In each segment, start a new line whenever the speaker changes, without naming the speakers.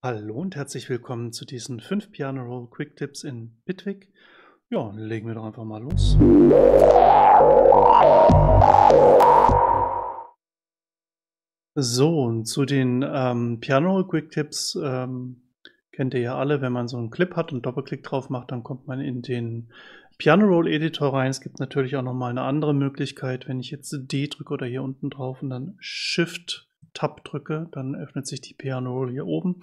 Hallo und herzlich willkommen zu diesen 5 Piano Roll Quick Tips in Bitwig. Ja, legen wir doch einfach mal los. So, und zu den ähm, Piano Roll Quick Tips ähm, kennt ihr ja alle, wenn man so einen Clip hat und Doppelklick drauf macht, dann kommt man in den Piano Roll Editor rein. Es gibt natürlich auch nochmal eine andere Möglichkeit, wenn ich jetzt D drücke oder hier unten drauf und dann Shift Tab drücke, dann öffnet sich die Piano Roll hier oben.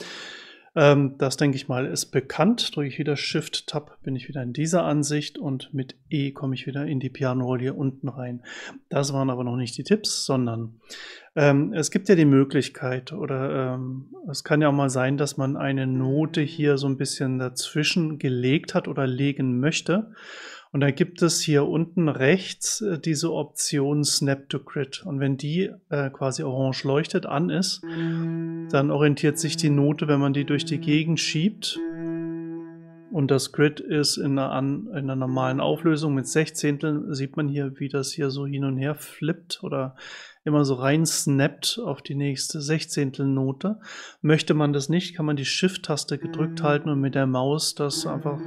Ähm, das denke ich mal ist bekannt. Drücke ich wieder Shift Tab, bin ich wieder in dieser Ansicht und mit E komme ich wieder in die Piano Roll hier unten rein. Das waren aber noch nicht die Tipps, sondern ähm, es gibt ja die Möglichkeit oder ähm, es kann ja auch mal sein, dass man eine Note hier so ein bisschen dazwischen gelegt hat oder legen möchte. Und dann gibt es hier unten rechts äh, diese Option Snap to Grid. Und wenn die äh, quasi orange leuchtet, an ist, dann orientiert sich die Note, wenn man die durch die Gegend schiebt, und das Grid ist in einer, an, in einer normalen Auflösung mit Sechzehnteln, sieht man hier, wie das hier so hin und her flippt oder immer so rein snappt auf die nächste Sechzehntelnote. Möchte man das nicht, kann man die Shift-Taste gedrückt mhm. halten und mit der Maus das mhm. einfach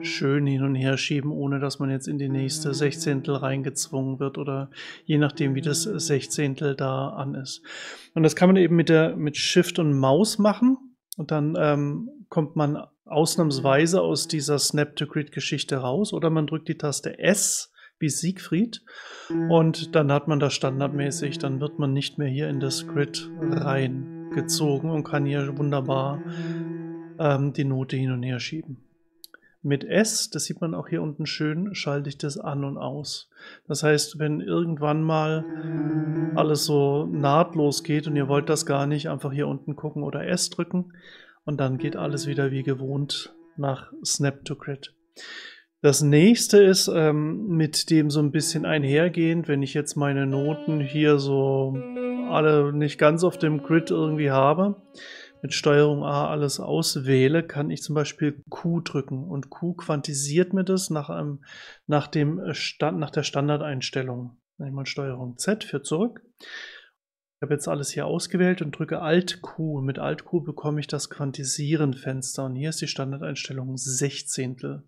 schön hin und her schieben, ohne dass man jetzt in die nächste mhm. Sechzehntel reingezwungen wird oder je nachdem, wie das Sechzehntel da an ist. Und das kann man eben mit der mit Shift und Maus machen. Und dann ähm, kommt man ausnahmsweise aus dieser Snap-to-Grid-Geschichte raus oder man drückt die Taste S wie Siegfried und dann hat man das standardmäßig, dann wird man nicht mehr hier in das Grid reingezogen und kann hier wunderbar ähm, die Note hin und her schieben. Mit S, das sieht man auch hier unten schön, schalte ich das an und aus. Das heißt, wenn irgendwann mal alles so nahtlos geht und ihr wollt das gar nicht, einfach hier unten gucken oder S drücken und dann geht alles wieder wie gewohnt nach Snap to Grid. Das nächste ist ähm, mit dem so ein bisschen einhergehend, wenn ich jetzt meine Noten hier so alle nicht ganz auf dem Grid irgendwie habe, mit Steuerung A alles auswähle, kann ich zum Beispiel Q drücken und Q quantisiert mir das nach, einem, nach, dem Stand, nach der Standardeinstellung. Dann mal Steuerung Z für zurück. Ich habe jetzt alles hier ausgewählt und drücke Alt-Q. Mit Alt-Q bekomme ich das Quantisieren-Fenster und hier ist die Standardeinstellung Sechzehntel.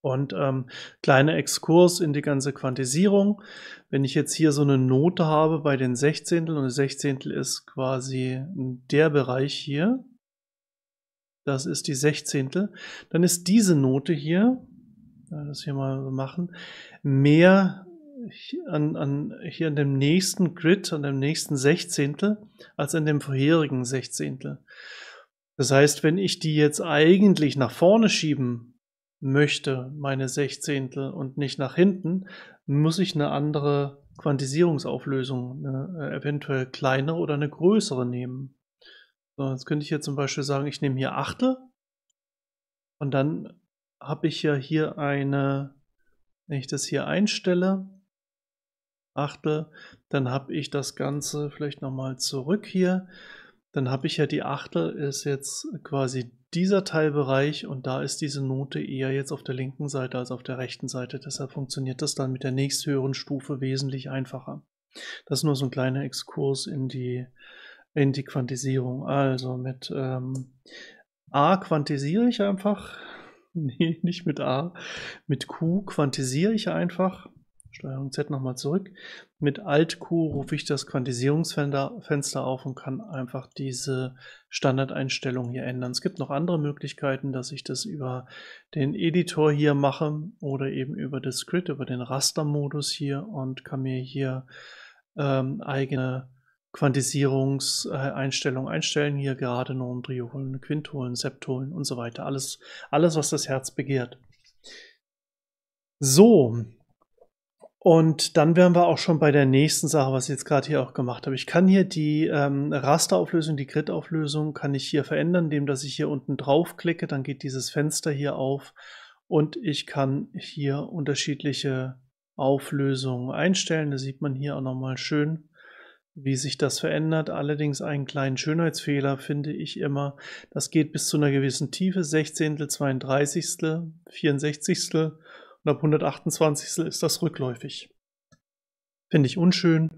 Und ähm, kleiner Exkurs in die ganze Quantisierung. Wenn ich jetzt hier so eine Note habe bei den Sechzehntel und Sechzehntel ist quasi der Bereich hier, das ist die Sechzehntel, dann ist diese Note hier, das hier mal machen, mehr an, an, hier an dem nächsten Grid, an dem nächsten Sechzehntel, als an dem vorherigen Sechzehntel. Das heißt, wenn ich die jetzt eigentlich nach vorne schieben möchte, meine Sechzehntel, und nicht nach hinten, muss ich eine andere Quantisierungsauflösung, eine äh, eventuell kleinere oder eine größere nehmen. So, jetzt könnte ich hier zum Beispiel sagen, ich nehme hier Achtel und dann habe ich ja hier eine, wenn ich das hier einstelle, Achtel, dann habe ich das Ganze vielleicht nochmal zurück hier. Dann habe ich ja die Achtel, ist jetzt quasi dieser Teilbereich und da ist diese Note eher jetzt auf der linken Seite als auf der rechten Seite. Deshalb funktioniert das dann mit der nächsthöheren Stufe wesentlich einfacher. Das ist nur so ein kleiner Exkurs in die, in die Quantisierung. Also mit ähm, A quantisiere ich einfach. nee, nicht mit A. Mit Q quantisiere ich einfach. Steuerung Z nochmal zurück. Mit Alt Q rufe ich das Quantisierungsfenster auf und kann einfach diese Standardeinstellung hier ändern. Es gibt noch andere Möglichkeiten, dass ich das über den Editor hier mache oder eben über das Grid, über den Rastermodus hier und kann mir hier ähm, eigene Quantisierungseinstellungen einstellen. Hier gerade Norm, Trio Quintolen, Septolen und so weiter. Alles, alles, was das Herz begehrt. So, und dann wären wir auch schon bei der nächsten Sache, was ich jetzt gerade hier auch gemacht habe. Ich kann hier die ähm, Rasterauflösung, die Gridauflösung, kann ich hier verändern, indem dass ich hier unten drauf klicke. Dann geht dieses Fenster hier auf und ich kann hier unterschiedliche Auflösungen einstellen. Da sieht man hier auch nochmal schön, wie sich das verändert. Allerdings einen kleinen Schönheitsfehler finde ich immer. Das geht bis zu einer gewissen Tiefe, 16., 32., 64., und ab 128. ist das rückläufig. Finde ich unschön.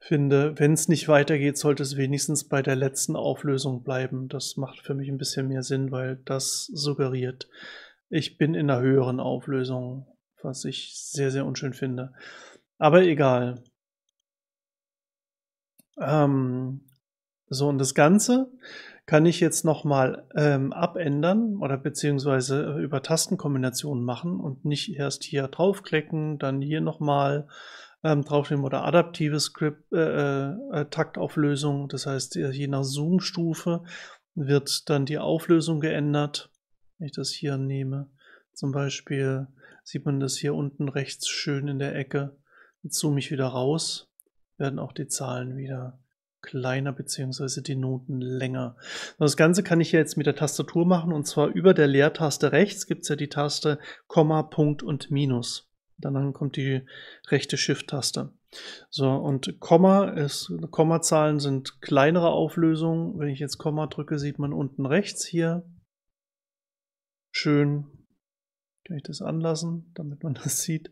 Finde, wenn es nicht weitergeht, sollte es wenigstens bei der letzten Auflösung bleiben. Das macht für mich ein bisschen mehr Sinn, weil das suggeriert, ich bin in einer höheren Auflösung, was ich sehr, sehr unschön finde. Aber egal. Ähm, so, und das Ganze kann ich jetzt nochmal ähm, abändern oder beziehungsweise äh, über Tastenkombinationen machen und nicht erst hier draufklicken, dann hier nochmal ähm, draufnehmen oder adaptive Script, äh, äh, äh Taktauflösung. Das heißt, äh, je nach Zoom-Stufe wird dann die Auflösung geändert. Wenn ich das hier nehme, zum Beispiel sieht man das hier unten rechts schön in der Ecke. Jetzt zoome ich wieder raus, werden auch die Zahlen wieder kleiner beziehungsweise die Noten länger. Also das Ganze kann ich jetzt mit der Tastatur machen und zwar über der Leertaste rechts gibt es ja die Taste Komma, Punkt und Minus. Dann kommt die rechte Shift-Taste. So, und Komma ist, Kommazahlen sind kleinere Auflösungen. Wenn ich jetzt Komma drücke, sieht man unten rechts hier schön, kann ich das anlassen, damit man das sieht,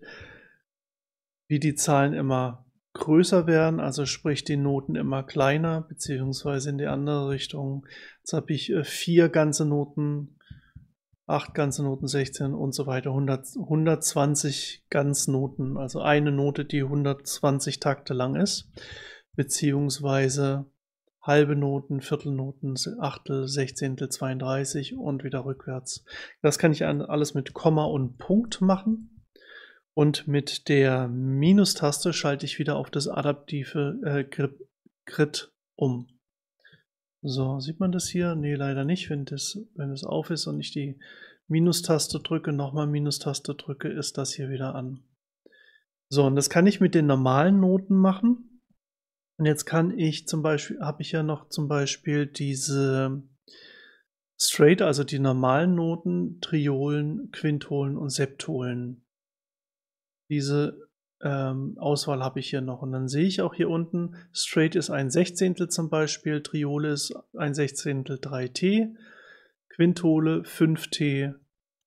wie die Zahlen immer größer werden, also sprich die Noten immer kleiner, beziehungsweise in die andere Richtung. Jetzt habe ich äh, vier ganze Noten, acht ganze Noten, 16 und so weiter, 100, 120 Ganznoten, also eine Note, die 120 Takte lang ist, beziehungsweise halbe Noten, Viertelnoten, Achtel, Sechzehntel, 32 und wieder rückwärts. Das kann ich alles mit Komma und Punkt machen. Und mit der Minustaste schalte ich wieder auf das adaptive äh, Grip, Grid um. So, sieht man das hier? Nee, leider nicht. Wenn das, wenn das auf ist und ich die Minustaste drücke, nochmal Minustaste drücke, ist das hier wieder an. So, und das kann ich mit den normalen Noten machen. Und jetzt kann ich zum Beispiel, habe ich ja noch zum Beispiel diese Straight, also die normalen Noten, Triolen, Quintolen und Septolen. Diese ähm, Auswahl habe ich hier noch. Und dann sehe ich auch hier unten, Straight ist ein Sechzehntel zum Beispiel, Triole ist ein Sechzehntel 3T, Quintole 5T,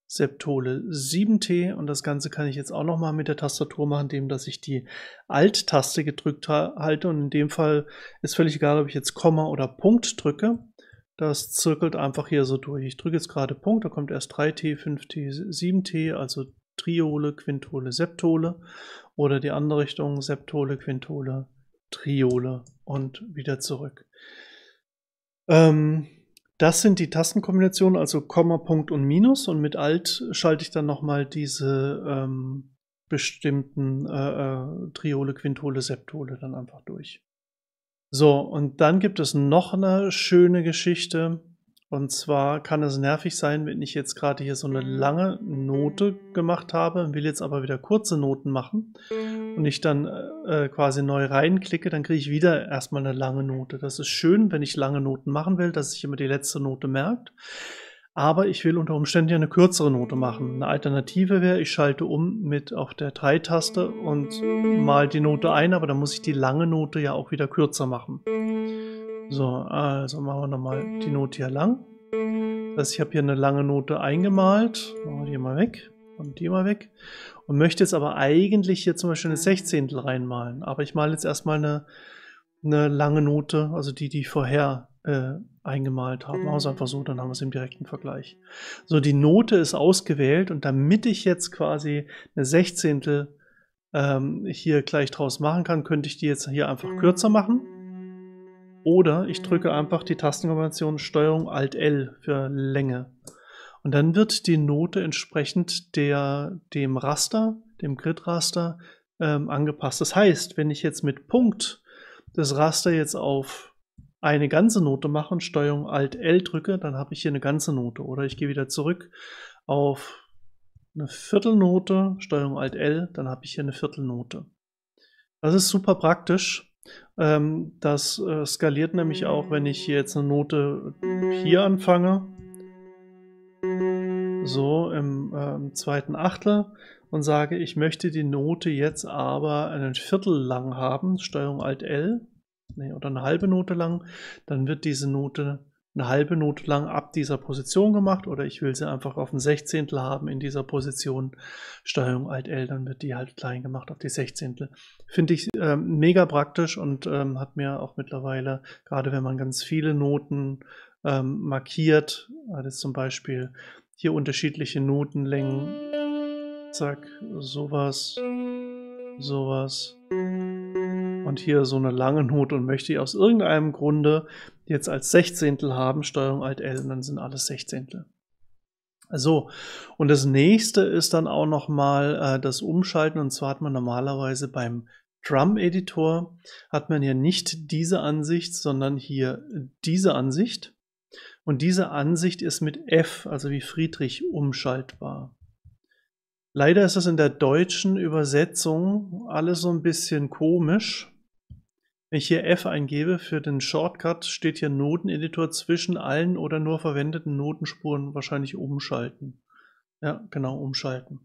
Septole 7T und das Ganze kann ich jetzt auch nochmal mit der Tastatur machen, indem dass ich die Alt-Taste gedrückt ha halte und in dem Fall ist völlig egal, ob ich jetzt Komma oder Punkt drücke. Das zirkelt einfach hier so durch. Ich drücke jetzt gerade Punkt, da kommt erst 3T, 5T, 7T, also Triole, Quintole, Septole oder die andere Richtung Septole, Quintole, Triole und wieder zurück. Ähm, das sind die Tastenkombinationen, also Komma, Punkt und Minus und mit Alt schalte ich dann nochmal diese ähm, bestimmten äh, äh, Triole, Quintole, Septole dann einfach durch. So, und dann gibt es noch eine schöne Geschichte. Und zwar kann es nervig sein, wenn ich jetzt gerade hier so eine mhm. lange Note gemacht habe, will jetzt aber wieder kurze Noten machen mhm. und ich dann äh, äh, quasi neu reinklicke, dann kriege ich wieder erstmal eine lange Note. Das ist schön, wenn ich lange Noten machen will, dass sich immer die letzte Note merkt. Aber ich will unter Umständen ja eine kürzere Note machen. Eine Alternative wäre, ich schalte um mit auf der 3-Taste und mal die Note ein, aber dann muss ich die lange Note ja auch wieder kürzer machen. So, also machen wir nochmal die mm. Note hier lang. Das heißt, ich habe hier eine lange Note eingemalt. Machen wir die mal weg und die mal weg. Und möchte jetzt aber eigentlich hier zum Beispiel eine Sechzehntel reinmalen. Aber ich male jetzt erstmal eine, eine lange Note, also die, die ich vorher äh, eingemalt habe. Machen wir es einfach so, dann haben wir es im direkten Vergleich. So, die Note ist ausgewählt und damit ich jetzt quasi eine Sechzehntel ähm, hier gleich draus machen kann, könnte ich die jetzt hier einfach mm. kürzer machen. Oder ich drücke einfach die Tastenkombination Steuerung Alt L für Länge. Und dann wird die Note entsprechend der, dem Raster, dem Grid-Raster ähm, angepasst. Das heißt, wenn ich jetzt mit Punkt das Raster jetzt auf eine ganze Note mache und Steuerung Alt L drücke, dann habe ich hier eine ganze Note. Oder ich gehe wieder zurück auf eine Viertelnote, Steuerung Alt L, dann habe ich hier eine Viertelnote. Das ist super praktisch. Ähm, das äh, skaliert nämlich auch, wenn ich jetzt eine Note hier anfange. So im äh, zweiten Achtel und sage, ich möchte die Note jetzt aber einen Viertel lang haben, Steuerung Alt L nee, oder eine halbe Note lang, dann wird diese Note eine halbe Note lang ab dieser Position gemacht oder ich will sie einfach auf ein Sechzehntel haben in dieser Position. Steuerung Alt-L, dann wird die halt klein gemacht auf die Sechzehntel. Finde ich ähm, mega praktisch und ähm, hat mir auch mittlerweile, gerade wenn man ganz viele Noten ähm, markiert, also zum Beispiel hier unterschiedliche Notenlängen, zack, sowas, sowas und hier so eine lange Note und möchte ich aus irgendeinem Grunde jetzt als Sechzehntel haben, Steuerung Alt L, und dann sind alles Sechzehntel. So, und das nächste ist dann auch nochmal äh, das Umschalten. Und zwar hat man normalerweise beim Drum-Editor, hat man hier nicht diese Ansicht, sondern hier diese Ansicht. Und diese Ansicht ist mit F, also wie Friedrich, umschaltbar. Leider ist das in der deutschen Übersetzung alles so ein bisschen komisch. Wenn ich hier F eingebe für den Shortcut, steht hier Noteneditor zwischen allen oder nur verwendeten Notenspuren wahrscheinlich umschalten. Ja, genau, umschalten.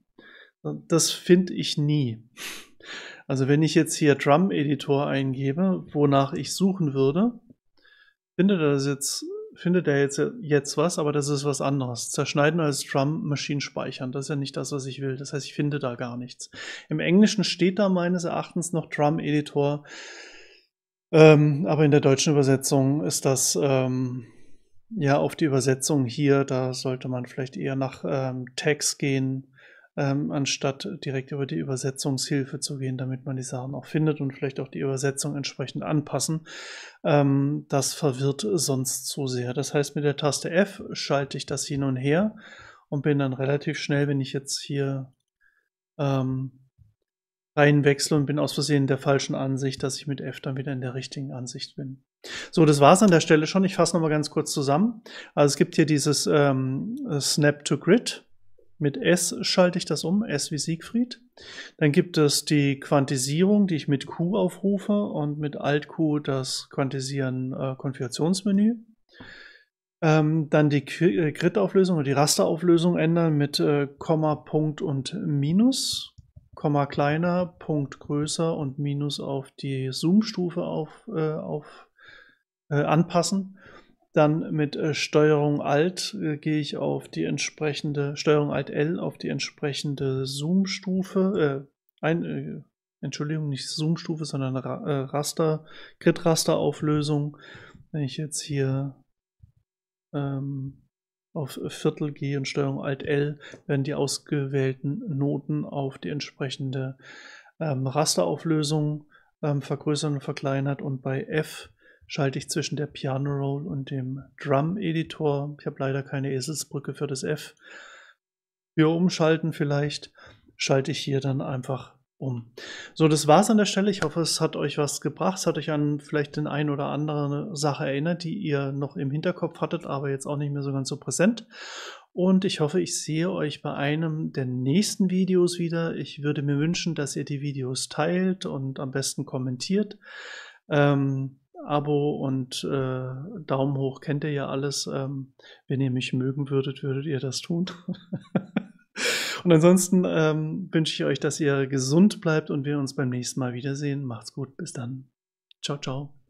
Das finde ich nie. Also wenn ich jetzt hier Drum Editor eingebe, wonach ich suchen würde, findet er das jetzt, findet er jetzt, jetzt was, aber das ist was anderes. Zerschneiden als Drum Maschinen speichern, das ist ja nicht das, was ich will. Das heißt, ich finde da gar nichts. Im Englischen steht da meines Erachtens noch Drum Editor ähm, aber in der deutschen Übersetzung ist das ähm, ja auf die Übersetzung hier, da sollte man vielleicht eher nach ähm, Tags gehen, ähm, anstatt direkt über die Übersetzungshilfe zu gehen, damit man die Sachen auch findet und vielleicht auch die Übersetzung entsprechend anpassen. Ähm, das verwirrt sonst zu sehr. Das heißt, mit der Taste F schalte ich das hin und her und bin dann relativ schnell, wenn ich jetzt hier ähm, reinwechsle und bin aus Versehen der falschen Ansicht, dass ich mit F dann wieder in der richtigen Ansicht bin. So, das war's an der Stelle schon. Ich fasse nochmal ganz kurz zusammen. Also es gibt hier dieses ähm, Snap to Grid. Mit S schalte ich das um, S wie Siegfried. Dann gibt es die Quantisierung, die ich mit Q aufrufe und mit Alt-Q das Quantisieren äh, Konfigurationsmenü. Ähm, dann die äh, Grid-Auflösung oder die Rasterauflösung ändern mit äh, Komma, Punkt und Minus. Komma kleiner, Punkt größer und Minus auf die Zoom-Stufe auf, äh, auf äh, anpassen. Dann mit äh, Steuerung Alt äh, gehe ich auf die entsprechende, Steuerung Alt L auf die entsprechende Zoom-Stufe, äh, ein, äh, Entschuldigung, nicht Zoom-Stufe, sondern Ra äh, Raster, Grid-Raster-Auflösung. Wenn ich jetzt hier ähm, auf Viertel G und Steuerung Alt L werden die ausgewählten Noten auf die entsprechende ähm, Rasterauflösung ähm, vergrößert und verkleinert und bei F schalte ich zwischen der Piano Roll und dem Drum Editor. Ich habe leider keine Eselsbrücke für das F. Für umschalten vielleicht, schalte ich hier dann einfach um. So, das war's an der Stelle. Ich hoffe, es hat euch was gebracht. Es hat euch an vielleicht den ein oder anderen Sache erinnert, die ihr noch im Hinterkopf hattet, aber jetzt auch nicht mehr so ganz so präsent. Und ich hoffe, ich sehe euch bei einem der nächsten Videos wieder. Ich würde mir wünschen, dass ihr die Videos teilt und am besten kommentiert. Ähm, Abo und äh, Daumen hoch kennt ihr ja alles. Ähm, wenn ihr mich mögen würdet, würdet ihr das tun. Und ansonsten ähm, wünsche ich euch, dass ihr gesund bleibt und wir uns beim nächsten Mal wiedersehen. Macht's gut, bis dann. Ciao, ciao.